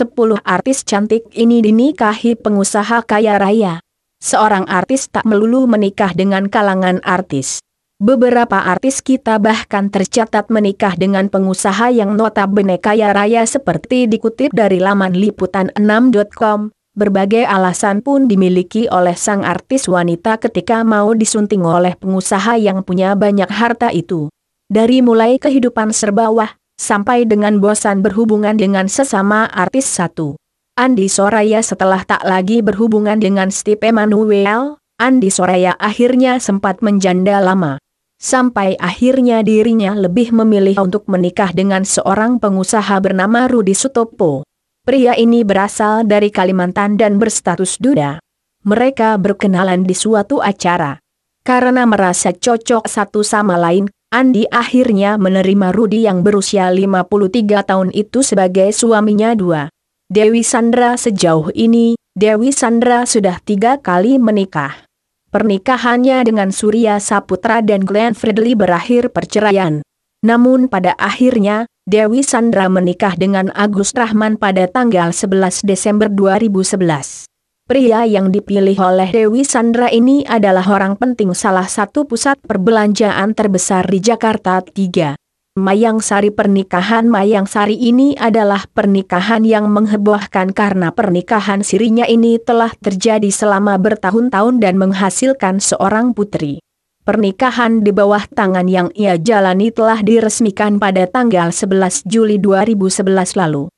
Sepuluh artis cantik ini dinikahi pengusaha kaya raya. Seorang artis tak melulu menikah dengan kalangan artis. Beberapa artis kita bahkan tercatat menikah dengan pengusaha yang notabene kaya raya seperti dikutip dari laman liputan 6.com. Berbagai alasan pun dimiliki oleh sang artis wanita ketika mau disunting oleh pengusaha yang punya banyak harta itu. Dari mulai kehidupan serbawah, sampai dengan bosan berhubungan dengan sesama artis satu. Andi Soraya setelah tak lagi berhubungan dengan Steve Emanuel, Andi Soraya akhirnya sempat menjanda lama. Sampai akhirnya dirinya lebih memilih untuk menikah dengan seorang pengusaha bernama Rudi Sutopo. Pria ini berasal dari Kalimantan dan berstatus duda. Mereka berkenalan di suatu acara. Karena merasa cocok satu sama lain, Andi akhirnya menerima Rudi yang berusia 53 tahun itu sebagai suaminya dua. Dewi Sandra sejauh ini, Dewi Sandra sudah tiga kali menikah. Pernikahannya dengan Surya Saputra dan Glenn Fredly berakhir perceraian. Namun pada akhirnya, Dewi Sandra menikah dengan Agus Rahman pada tanggal 11 Desember 2011. Pria yang dipilih oleh Dewi Sandra ini adalah orang penting salah satu pusat perbelanjaan terbesar di Jakarta 3. Mayang Sari Pernikahan Mayang Sari ini adalah pernikahan yang menghebohkan karena pernikahan sirinya ini telah terjadi selama bertahun-tahun dan menghasilkan seorang putri. Pernikahan di bawah tangan yang ia jalani telah diresmikan pada tanggal 11 Juli 2011 lalu.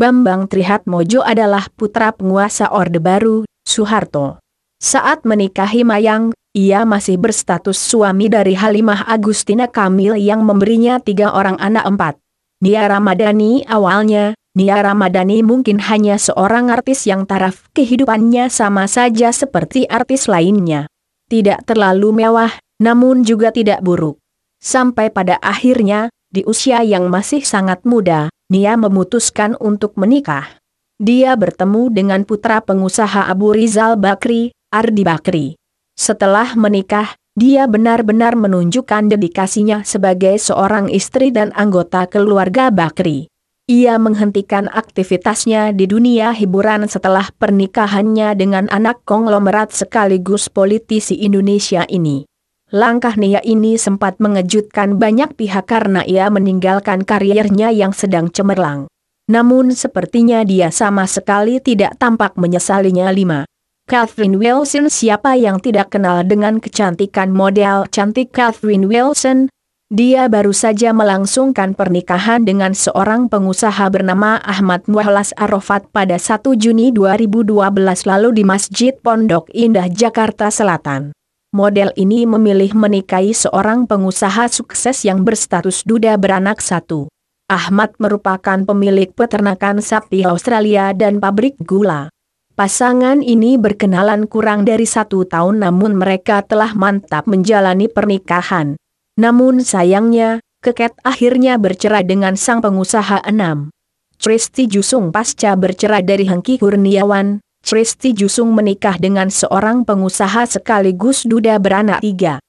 Bambang Mojo adalah putra penguasa Orde Baru, Soeharto. Saat menikahi Mayang, ia masih berstatus suami dari Halimah Agustina Kamil yang memberinya tiga orang anak empat. Nia Ramadhani awalnya, Nia Ramadhani mungkin hanya seorang artis yang taraf kehidupannya sama saja seperti artis lainnya. Tidak terlalu mewah, namun juga tidak buruk. Sampai pada akhirnya, di usia yang masih sangat muda, Nia memutuskan untuk menikah. Dia bertemu dengan putra pengusaha Abu Rizal Bakri, Ardi Bakri. Setelah menikah, dia benar-benar menunjukkan dedikasinya sebagai seorang istri dan anggota keluarga Bakri. Ia menghentikan aktivitasnya di dunia hiburan setelah pernikahannya dengan anak konglomerat sekaligus politisi Indonesia ini. Langkah Nia ini sempat mengejutkan banyak pihak karena ia meninggalkan kariernya yang sedang cemerlang. Namun sepertinya dia sama sekali tidak tampak menyesalinya lima. Catherine Wilson siapa yang tidak kenal dengan kecantikan model cantik Catherine Wilson? Dia baru saja melangsungkan pernikahan dengan seorang pengusaha bernama Ahmad Muhlas Arofat pada 1 Juni 2012 lalu di Masjid Pondok Indah, Jakarta Selatan model ini memilih menikahi seorang pengusaha sukses yang berstatus duda beranak satu. Ahmad merupakan pemilik peternakan sapi Australia dan pabrik gula. Pasangan ini berkenalan kurang dari satu tahun namun mereka telah mantap menjalani pernikahan. Namun sayangnya, Keket akhirnya bercerai dengan sang pengusaha enam. Tristi Jusung pasca bercerai dari Hengki Kurniawan, Tristi Jusung menikah dengan seorang pengusaha sekaligus duda beranak tiga.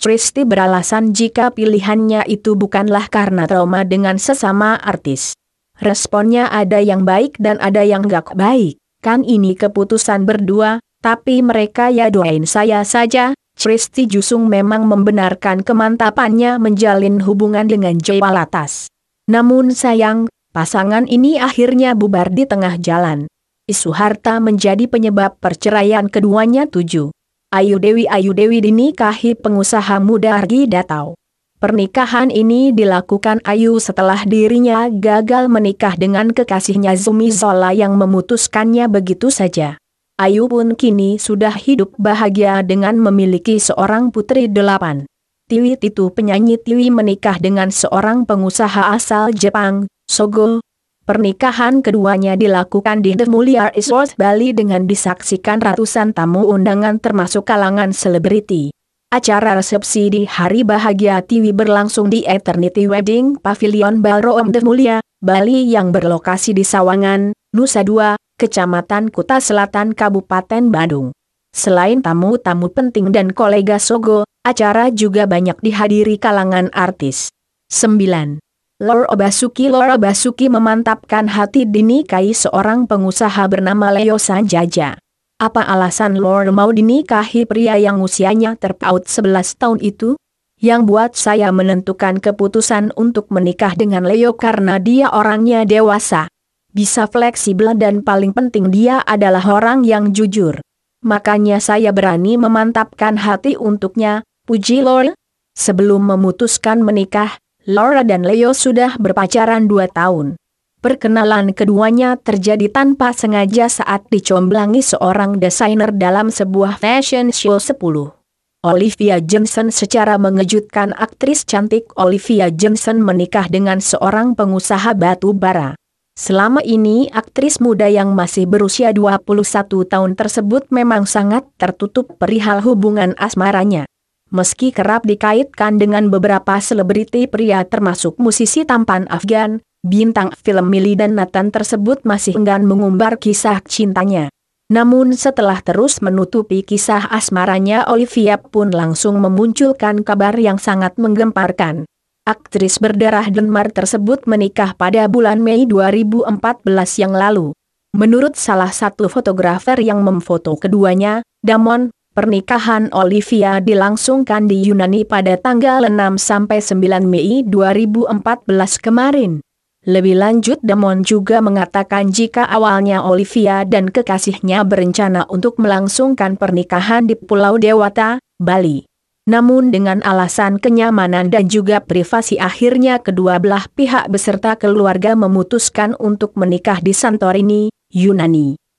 Tristi beralasan jika pilihannya itu bukanlah karena trauma dengan sesama artis. Responnya ada yang baik dan ada yang gak baik, kan ini keputusan berdua, tapi mereka ya doain saya saja. Tristi Jusung memang membenarkan kemantapannya menjalin hubungan dengan Jay Walatas. Namun sayang, pasangan ini akhirnya bubar di tengah jalan isu harta menjadi penyebab perceraian keduanya tujuh. Ayu Dewi Ayu Dewi dinikahi pengusaha muda Argi Datau. Pernikahan ini dilakukan Ayu setelah dirinya gagal menikah dengan kekasihnya Zumi Zola yang memutuskannya begitu saja. Ayu pun kini sudah hidup bahagia dengan memiliki seorang putri delapan. Tiwi Titu penyanyi Tiwi menikah dengan seorang pengusaha asal Jepang, Sogo, Pernikahan keduanya dilakukan di The Mulia Resort Bali dengan disaksikan ratusan tamu undangan termasuk kalangan selebriti. Acara resepsi di Hari Bahagia Tiwi berlangsung di Eternity Wedding Pavilion Balroom The Mulia, Bali yang berlokasi di Sawangan, Nusa Dua, Kecamatan Kuta Selatan Kabupaten Bandung. Selain tamu-tamu penting dan kolega Sogo, acara juga banyak dihadiri kalangan artis. 9. Lor Basuki, Lor Obasuki memantapkan hati dinikahi seorang pengusaha bernama Leo Sanjaja. Apa alasan Lor mau dinikahi pria yang usianya terpaut 11 tahun itu? Yang buat saya menentukan keputusan untuk menikah dengan Leo karena dia orangnya dewasa. Bisa fleksibel dan paling penting dia adalah orang yang jujur. Makanya saya berani memantapkan hati untuknya, puji Lor. Sebelum memutuskan menikah, Laura dan Leo sudah berpacaran dua tahun. Perkenalan keduanya terjadi tanpa sengaja saat dicomblangi seorang desainer dalam sebuah fashion show 10. Olivia Johnson secara mengejutkan aktris cantik Olivia Johnson menikah dengan seorang pengusaha batu bara. Selama ini aktris muda yang masih berusia 21 tahun tersebut memang sangat tertutup perihal hubungan asmaranya. Meski kerap dikaitkan dengan beberapa selebriti pria termasuk musisi tampan Afgan, bintang film Millie dan Nathan tersebut masih enggan mengumbar kisah cintanya. Namun setelah terus menutupi kisah asmaranya Olivia pun langsung memunculkan kabar yang sangat menggemparkan. Aktris berdarah Denmark tersebut menikah pada bulan Mei 2014 yang lalu. Menurut salah satu fotografer yang memfoto keduanya, Damon, Pernikahan Olivia dilangsungkan di Yunani pada tanggal 6-9 Mei 2014 kemarin. Lebih lanjut Damon juga mengatakan jika awalnya Olivia dan kekasihnya berencana untuk melangsungkan pernikahan di Pulau Dewata, Bali. Namun dengan alasan kenyamanan dan juga privasi akhirnya kedua belah pihak beserta keluarga memutuskan untuk menikah di Santorini, Yunani.